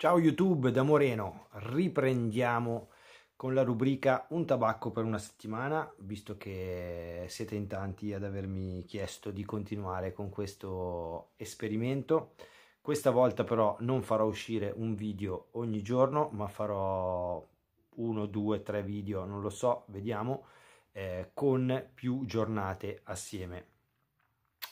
Ciao YouTube da Moreno, riprendiamo con la rubrica Un tabacco per una settimana, visto che siete in tanti ad avermi chiesto di continuare con questo esperimento. Questa volta però non farò uscire un video ogni giorno, ma farò uno, due, tre video, non lo so, vediamo, eh, con più giornate assieme.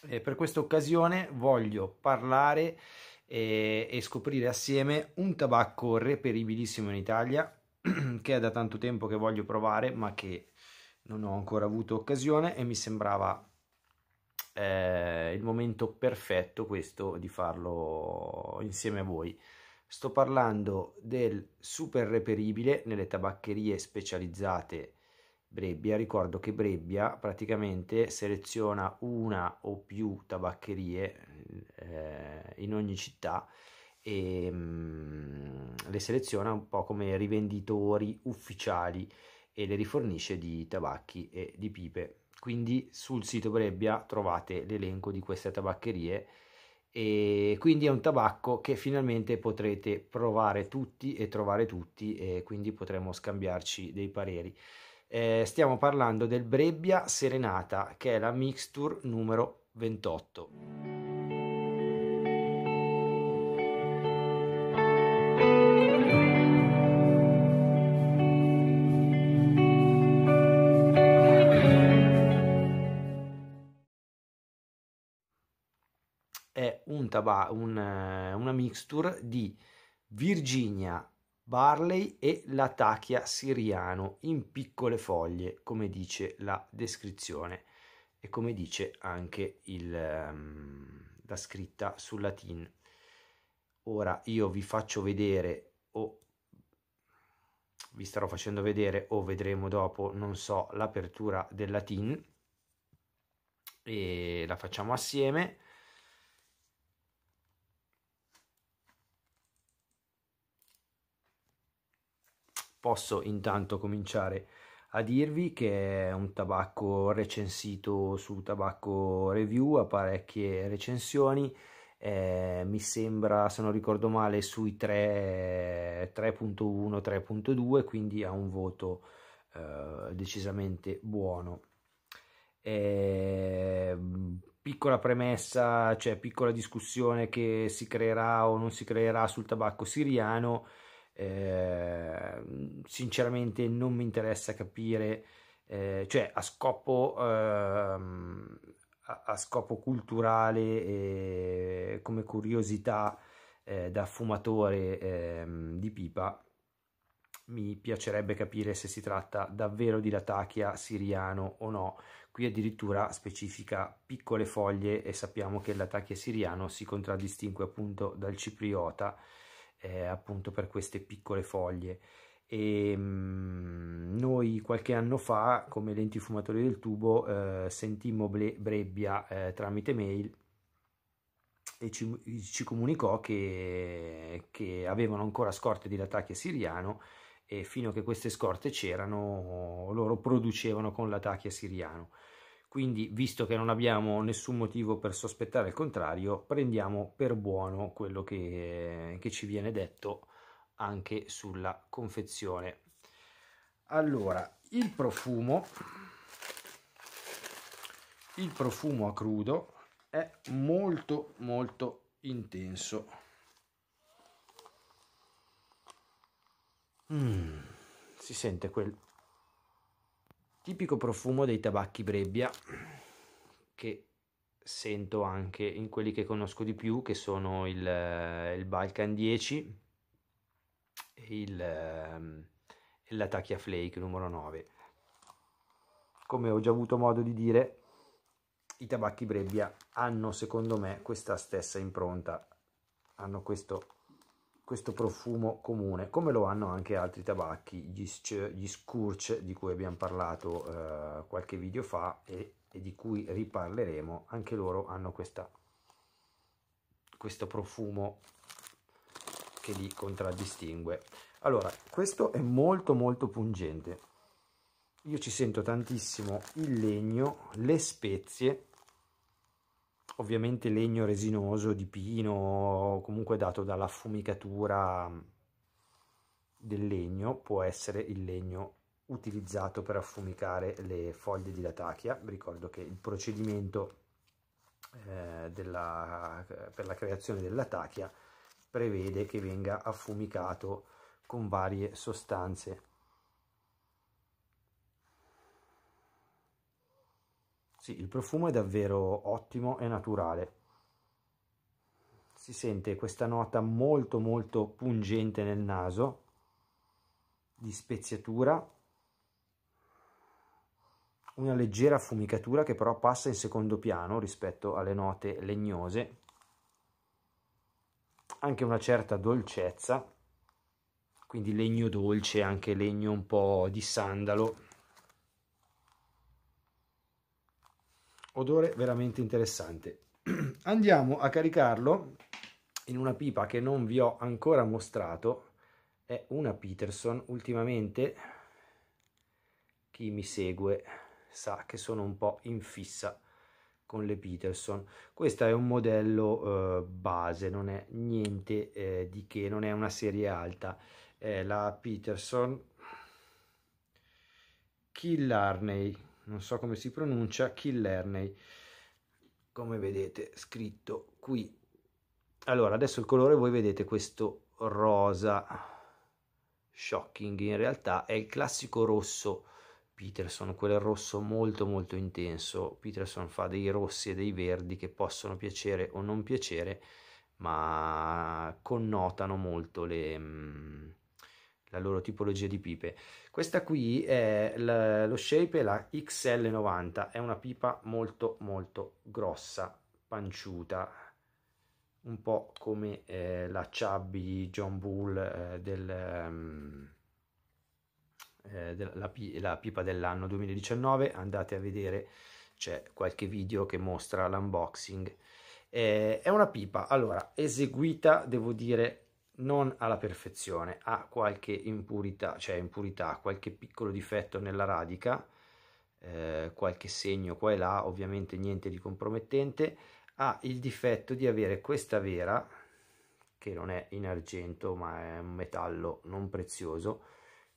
E per questa occasione voglio parlare e, e scoprire assieme un tabacco reperibilissimo in Italia che è da tanto tempo che voglio provare ma che non ho ancora avuto occasione e mi sembrava eh, il momento perfetto questo di farlo insieme a voi. Sto parlando del super reperibile nelle tabaccherie specializzate Brebbia, ricordo che Brebbia praticamente seleziona una o più tabaccherie eh, in ogni città e mh, mm, le seleziona un po' come rivenditori ufficiali e le rifornisce di tabacchi e di pipe. Quindi sul sito Brebbia trovate l'elenco di queste tabaccherie e quindi è un tabacco che finalmente potrete provare tutti e trovare tutti e quindi potremo scambiarci dei pareri. Eh, stiamo parlando del Brebbia Serenata, che è la mixture numero 28. è un taba- un, eh, una mixture di Virginia Barley e l'atachia siriano in piccole foglie, come dice la descrizione e come dice anche il, ehm, la scritta sul latin. Ora io vi faccio vedere o vi starò facendo vedere o vedremo dopo, non so, l'apertura del latin e la facciamo assieme Posso intanto cominciare a dirvi che è un tabacco recensito su Tabacco Review, a parecchie recensioni, eh, mi sembra, se non ricordo male, sui 3.1, 3.2, quindi ha un voto eh, decisamente buono. Eh, piccola premessa, cioè piccola discussione che si creerà o non si creerà sul tabacco siriano, eh, sinceramente non mi interessa capire, eh, cioè a scopo, ehm, a, a scopo culturale e come curiosità eh, da fumatore ehm, di pipa, mi piacerebbe capire se si tratta davvero di latachia siriano o no. Qui addirittura specifica piccole foglie e sappiamo che il latachia siriano si contraddistingue appunto dal cipriota eh, appunto per queste piccole foglie. E, ehm, mh, noi qualche anno fa come lenti fumatori del tubo eh, sentimmo Brebbia eh, tramite mail e ci, ci comunicò che, che, avevano ancora scorte di latacchia siriano e fino a che queste scorte c'erano loro producevano con latacchia siriano quindi, visto che non abbiamo nessun motivo per sospettare il contrario, prendiamo per buono quello che, che ci viene detto anche sulla confezione. Allora, il profumo, il profumo a crudo è molto molto intenso. Mm, si sente quel tipico profumo dei tabacchi Brebbia che sento anche in quelli che conosco di più che sono il, eh, il Balkan 10 e il, ehm, la Tachia Flake numero 9 come ho già avuto modo di dire i tabacchi Brebbia hanno secondo me questa stessa impronta hanno questo questo profumo comune, come lo hanno anche altri tabacchi, gli, gli Scourge di cui abbiamo parlato eh, qualche video fa e, e, di cui riparleremo, anche loro hanno questa, questo profumo che li contraddistingue. Allora, questo è molto molto pungente. Io ci sento tantissimo il legno, le spezie ovviamente legno resinoso di pino, comunque dato dalla fumicatura del legno, può essere il legno utilizzato per affumicare le foglie di latachia. Ricordo che il procedimento eh, della, eh, per la creazione dell'atachia prevede che venga affumicato con varie sostanze Sì, il profumo è davvero ottimo e naturale. Si sente questa nota molto molto pungente nel naso, di speziatura, una leggera fumicatura che però passa in secondo piano rispetto alle note legnose, anche una certa dolcezza, quindi legno dolce, anche legno un po' di sandalo, odore veramente interessante. Andiamo a caricarlo in una pipa che non vi ho ancora mostrato, è una Peterson, ultimamente chi mi segue sa che sono un po' in fissa con le Peterson. Questo è un modello eh, base, non è niente eh, di che, non è una serie alta. È la Peterson Killarney non so come si pronuncia, Killerney, come vedete scritto qui. Allora, adesso il colore voi vedete questo rosa shocking, in realtà è il classico rosso Peterson, quel rosso molto molto intenso. Peterson fa dei rossi e dei verdi che possono piacere o non piacere, ma connotano molto le mm, la loro tipologia di pipe. Questa qui è la, lo shape è la XL90, è una pipa molto molto grossa, panciuta, un po' come eh, la Chubby John Bull eh, del, um, la, la pipa dell'anno 2019, andate a vedere c'è qualche video che mostra l'unboxing. Eh, è una pipa, allora, eseguita, devo dire, non alla perfezione, ha qualche impurità, cioè impurità, qualche piccolo difetto nella radica, eh, qualche segno qua e là, ovviamente niente di compromettente, ha il difetto di avere questa vera, che non è in argento ma è un metallo non prezioso,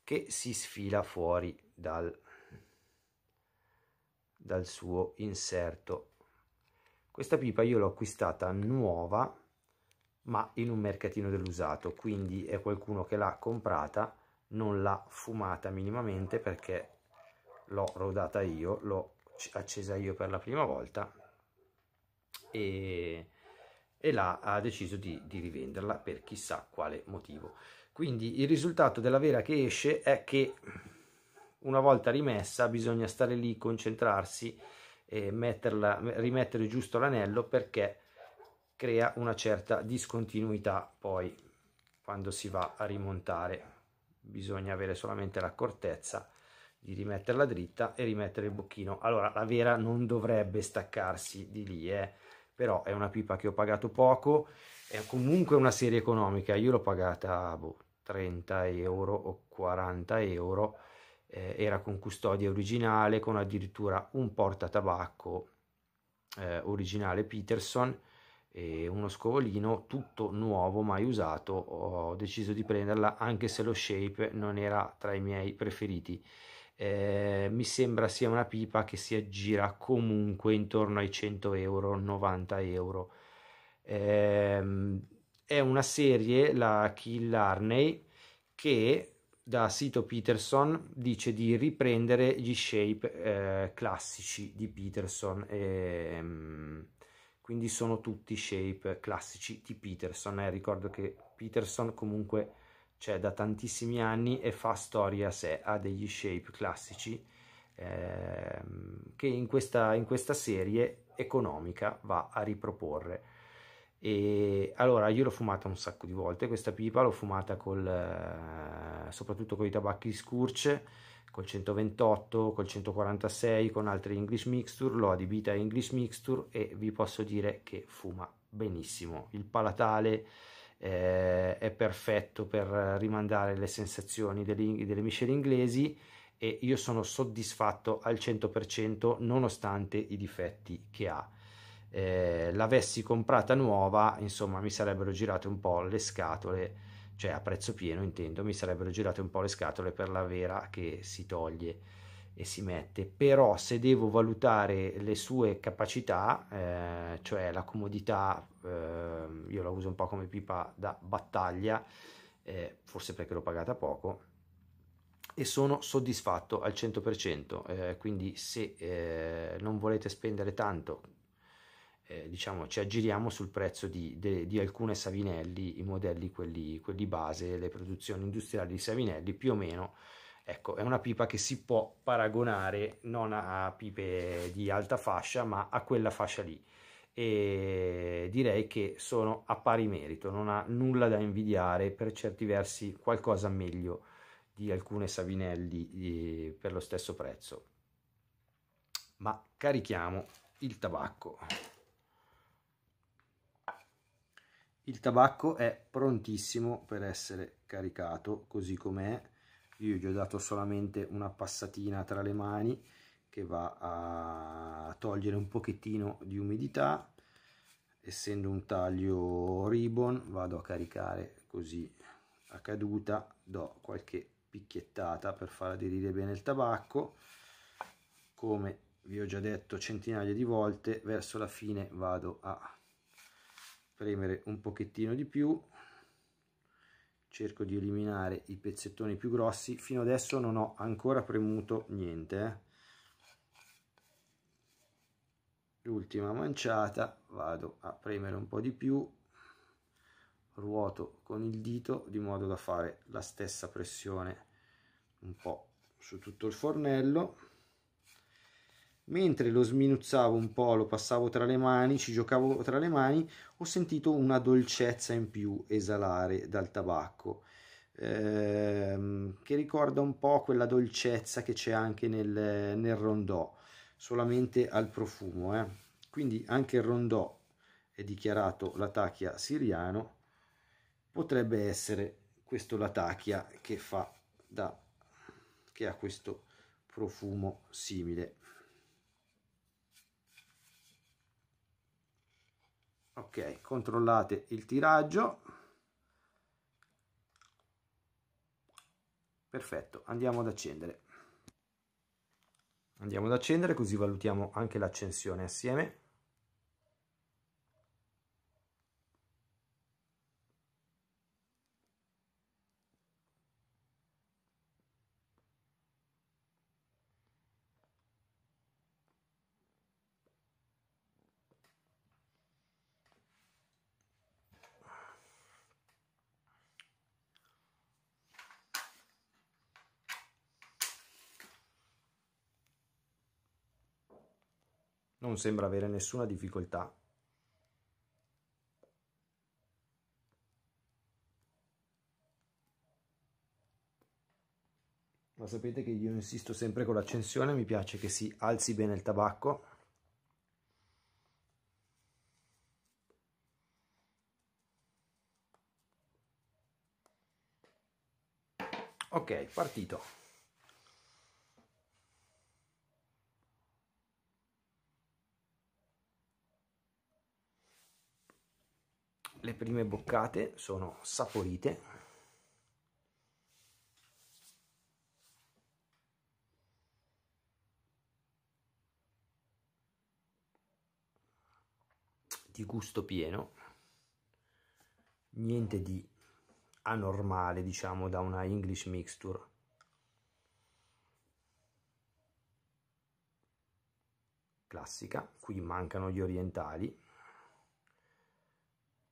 che si sfila fuori dal, dal suo inserto. Questa pipa io l'ho acquistata nuova ma in un mercatino dell'usato, quindi è qualcuno che l'ha comprata, non l'ha fumata minimamente perché l'ho rodata io, l'ho accesa io per la prima volta e, e là ha deciso di, di rivenderla per chissà quale motivo. Quindi il risultato della vera che esce è che una volta rimessa bisogna stare lì, concentrarsi, e metterla, rimettere giusto l'anello perché crea una certa discontinuità poi quando si va a rimontare bisogna avere solamente l'accortezza di rimetterla dritta e rimettere il bocchino allora la vera non dovrebbe staccarsi di lì eh? però è una pipa che ho pagato poco è comunque una serie economica io l'ho pagata boh, 30 euro o 40 euro eh, era con custodia originale con addirittura un portatabacco eh, originale Peterson e uno scovolino tutto nuovo mai usato ho deciso di prenderla anche se lo shape non era tra i miei preferiti eh, mi sembra sia una pipa che si aggira comunque intorno ai 100 euro 90 euro eh, è una serie la Kill Arney che da sito Peterson dice di riprendere gli shape eh, classici di Peterson ehm, quindi sono tutti shape classici di Peterson eh. ricordo che Peterson comunque c'è da tantissimi anni e fa storia a sé ha degli shape classici eh, che in questa, in questa serie economica va a riproporre e allora io l'ho fumata un sacco di volte questa pipa l'ho fumata col, eh, soprattutto con i tabacchi scurce col 128, col 146, con altri English Mixture, l'ho adibita a English Mixture e vi posso dire che fuma benissimo. Il palatale eh, è perfetto per rimandare le sensazioni delle, delle miscele inglesi e io sono soddisfatto al 100% nonostante i difetti che ha. Eh, l'avessi comprata nuova, insomma, mi sarebbero girate un po' le scatole cioè a prezzo pieno intendo, mi sarebbero girate un po' le scatole per la vera che si toglie e si mette, però se devo valutare le sue capacità, eh, cioè la comodità, eh, io la uso un po' come pipa da battaglia, eh, forse perché l'ho pagata poco, e sono soddisfatto al 100%, eh, quindi se eh, non volete spendere tanto eh, diciamo, ci aggiriamo sul prezzo di, de, di, alcune Savinelli, i modelli, quelli, quelli base, le produzioni industriali di Savinelli, più o meno, ecco, è una pipa che si può paragonare non a pipe di alta fascia, ma a quella fascia lì. E direi che sono a pari merito, non ha nulla da invidiare, per certi versi qualcosa meglio di alcune Savinelli di, per lo stesso prezzo. Ma carichiamo il tabacco. il tabacco è prontissimo per essere caricato così com'è io gli ho dato solamente una passatina tra le mani che va a togliere un pochettino di umidità essendo un taglio ribbon vado a caricare così a caduta do qualche picchiettata per far aderire bene il tabacco come vi ho già detto centinaia di volte verso la fine vado a spremere un pochettino di più cerco di eliminare i pezzettoni più grossi fino adesso non ho ancora premuto niente eh. l'ultima manciata vado a premere un po di più ruoto con il dito di modo da fare la stessa pressione un po su tutto il fornello mentre lo sminuzzavo un po', lo passavo tra le mani, ci giocavo tra le mani, ho sentito una dolcezza in più esalare dal tabacco, ehm, che ricorda un po' quella dolcezza che c'è anche nel, nel rondò, solamente al profumo. Eh. Quindi anche il rondò è dichiarato l'atachia siriano, potrebbe essere questo l'atachia che fa da che ha questo profumo simile ok controllate il tiraggio perfetto andiamo ad accendere andiamo ad accendere così valutiamo anche l'accensione assieme non sembra avere nessuna difficoltà. Ma sapete che io insisto sempre con l'accensione, mi piace che si alzi bene il tabacco. Ok, partito. le prime boccate sono saporite di gusto pieno niente di anormale diciamo da una English mixture classica qui mancano gli orientali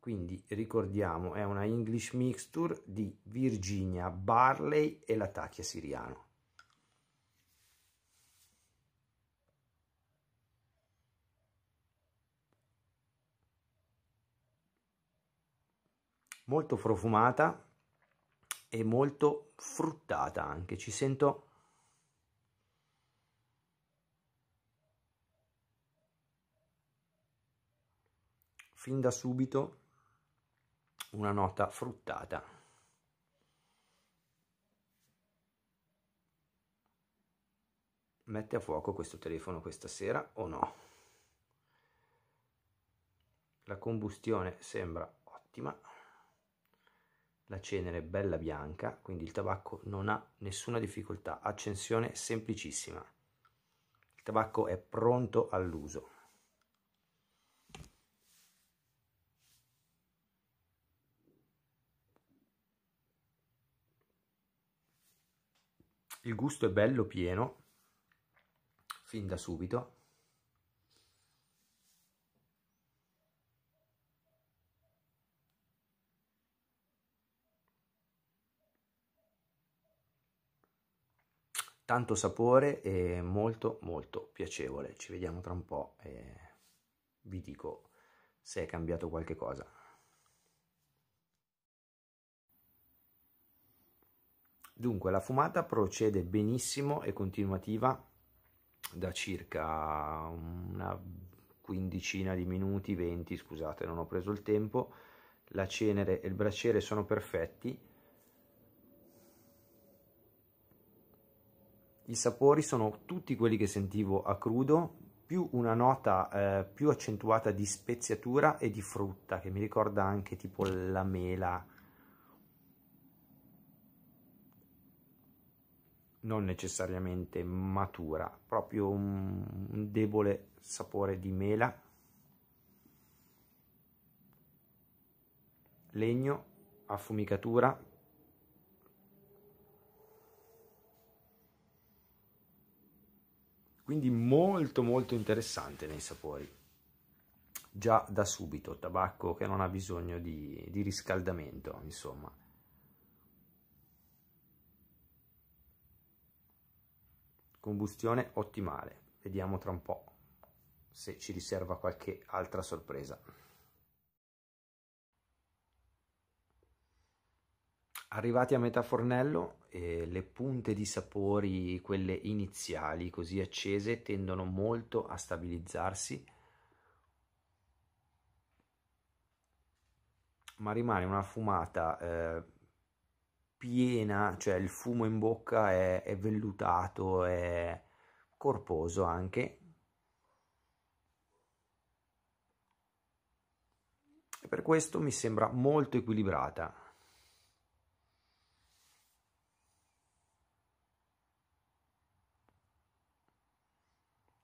quindi ricordiamo è una English mixture di Virginia, Barley e l'attacchia siriano. Molto profumata e molto fruttata anche, ci sento fin da subito una nota fruttata. Mette a fuoco questo telefono questa sera o no? La combustione sembra ottima, la cenere è bella bianca, quindi il tabacco non ha nessuna difficoltà, accensione semplicissima. Il tabacco è pronto all'uso. il gusto è bello pieno, fin da subito. Tanto sapore e molto molto piacevole. Ci vediamo tra un po' e vi dico se è cambiato qualche cosa. Dunque la fumata procede benissimo e continuativa da circa una quindicina di minuti, 20 scusate non ho preso il tempo, la cenere e il braciere sono perfetti, i sapori sono tutti quelli che sentivo a crudo, più una nota eh, più accentuata di speziatura e di frutta che mi ricorda anche tipo la mela, non necessariamente matura, proprio un, un debole sapore di mela, legno, affumicatura, quindi molto molto interessante nei sapori già da subito tabacco che non ha bisogno di, di riscaldamento insomma combustione ottimale. Vediamo tra un po' se ci riserva qualche altra sorpresa. Arrivati a metà fornello, eh, le punte di sapori, quelle iniziali così accese, tendono molto a stabilizzarsi, ma rimane una fumata eh, piena, cioè il fumo in bocca è, è vellutato, è corposo anche. E per questo mi sembra molto equilibrata.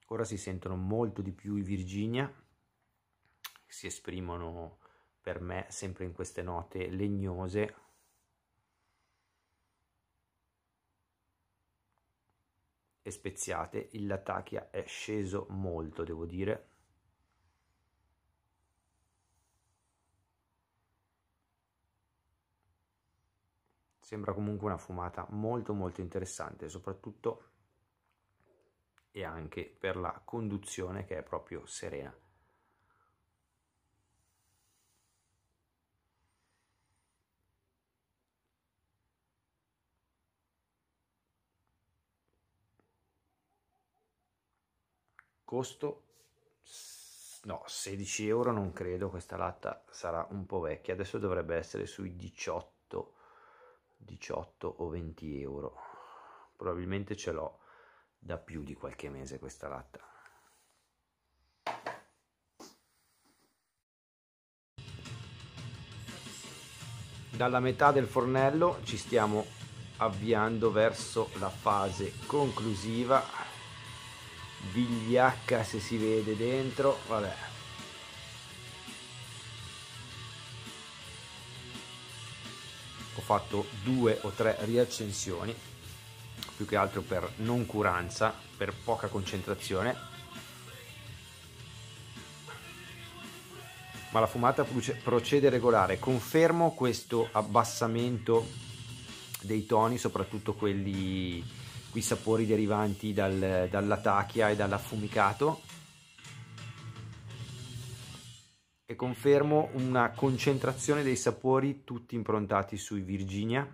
Ora si sentono molto di più i Virginia, si esprimono per me sempre in queste note legnose e speziate, il Latakia è sceso molto, devo dire. Sembra comunque una fumata molto molto interessante, soprattutto e anche per la conduzione che è proprio serena. costo no 16 euro non credo questa latta sarà un po' vecchia adesso dovrebbe essere sui 18 18 o 20 euro probabilmente ce l'ho da più di qualche mese questa latta dalla metà del fornello ci stiamo avviando verso la fase conclusiva vigliacca se si vede dentro vabbè ho fatto due o tre riaccensioni più che altro per noncuranza per poca concentrazione ma la fumata procede regolare confermo questo abbassamento dei toni soprattutto quelli quei sapori derivanti dal, dall'atachia e dall'affumicato. E confermo una concentrazione dei sapori tutti improntati sui Virginia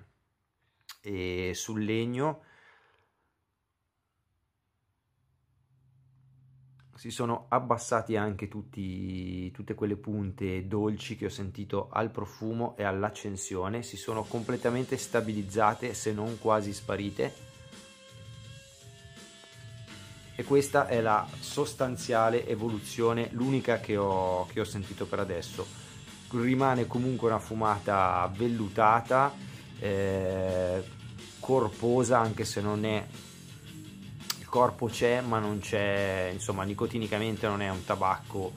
e sul legno. si sono abbassati anche tutti, tutte quelle punte dolci che ho sentito al profumo e all'accensione, si sono completamente stabilizzate se non quasi sparite e questa è la sostanziale evoluzione, l'unica che ho, che ho sentito per adesso. Rimane comunque una fumata vellutata, eh, corposa anche se non è corpo c'è ma non c'è insomma nicotinicamente non è un tabacco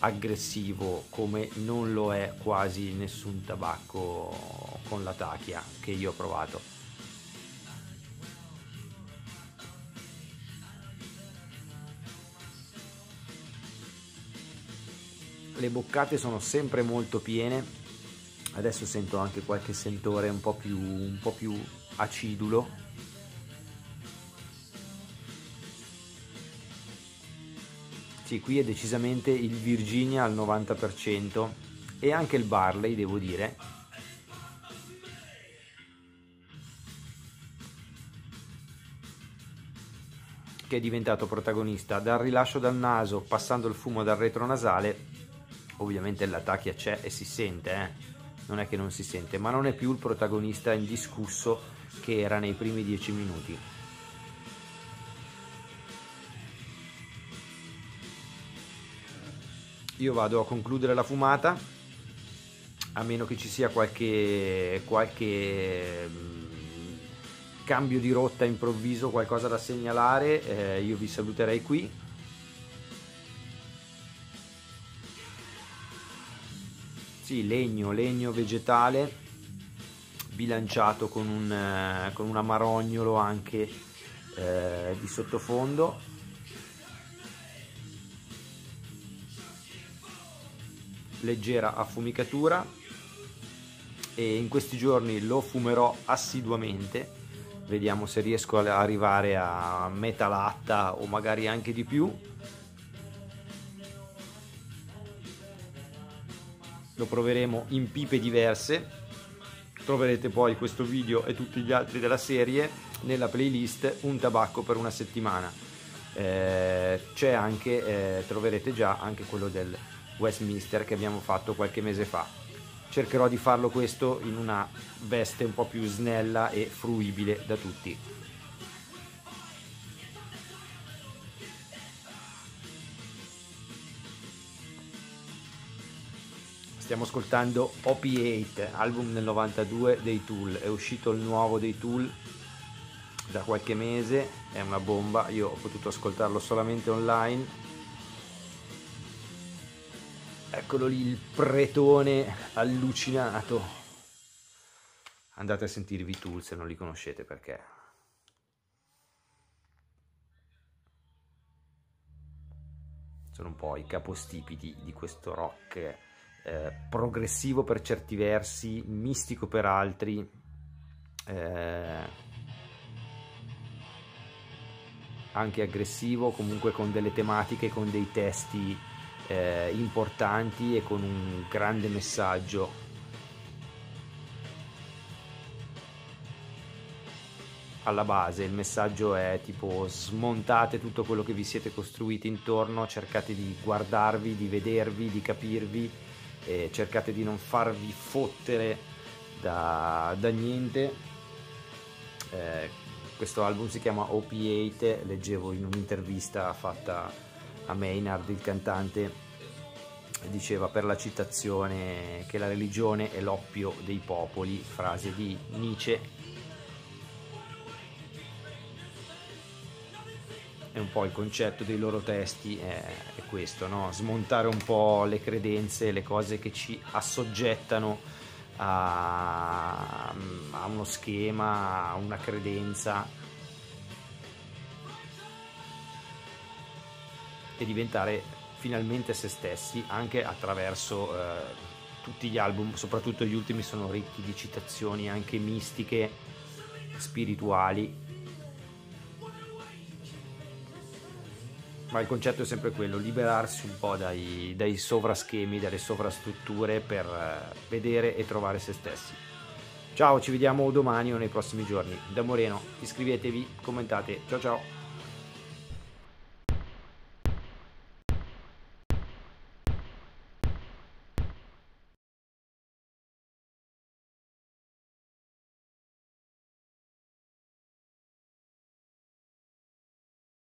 aggressivo come non lo è quasi nessun tabacco con la tachia che io ho provato le boccate sono sempre molto piene, adesso sento anche qualche sentore un po' più, un po più acidulo. Sì, qui è decisamente il Virginia al 90% e anche il Barley, devo dire, che è diventato protagonista dal rilascio dal naso, passando il fumo dal retronasale ovviamente l'attacchia c'è e si sente, eh? non è che non si sente, ma non è più il protagonista indiscusso che era nei primi dieci minuti. Io vado a concludere la fumata, a meno che ci sia qualche, qualche mm, cambio di rotta improvviso, qualcosa da segnalare, eh, io vi saluterei qui sì, legno, legno vegetale bilanciato con un, eh, con un amarognolo anche eh, di sottofondo leggera affumicatura e in questi giorni lo fumerò assiduamente vediamo se riesco ad arrivare a metà latta o magari anche di più lo proveremo in pipe diverse troverete poi questo video e tutti gli altri della serie nella playlist un tabacco per una settimana eh, c'è anche eh, troverete già anche quello del Westminster che abbiamo fatto qualche mese fa cercherò di farlo questo in una veste un po' più snella e fruibile da tutti Stiamo ascoltando OP8, album del 92 dei Tool, è uscito il nuovo dei Tool da qualche mese, è una bomba, io ho potuto ascoltarlo solamente online. Eccolo lì il pretone allucinato. Andate a sentirvi Tool se non li conoscete perché sono un po' i capostipiti di questo rock eh, progressivo per certi versi, mistico per altri. Eh, anche aggressivo, comunque con delle tematiche, con dei testi eh, importanti e con un grande messaggio. Alla base il messaggio è tipo smontate tutto quello che vi siete costruiti intorno, cercate di guardarvi, di vedervi, di capirvi e cercate di non farvi fottere da, da niente. Eh, questo album si chiama OP8, leggevo in un'intervista fatta a Maynard, il cantante, diceva per la citazione che la religione è l'oppio dei popoli, frase di Nietzsche è un po' il concetto dei loro testi, è, è questo, no? smontare un po' le credenze, le cose che ci assoggettano a, a uno schema, a una credenza e diventare finalmente se stessi anche attraverso eh, tutti gli album, soprattutto gli ultimi sono ricchi di citazioni anche mistiche, spirituali ma il concetto è sempre quello, liberarsi un po' dai, dai sovraschemi, dalle sovrastrutture per eh, vedere e trovare se stessi. Ciao, ci vediamo domani o nei prossimi giorni. Da Moreno, iscrivetevi, commentate. Ciao ciao.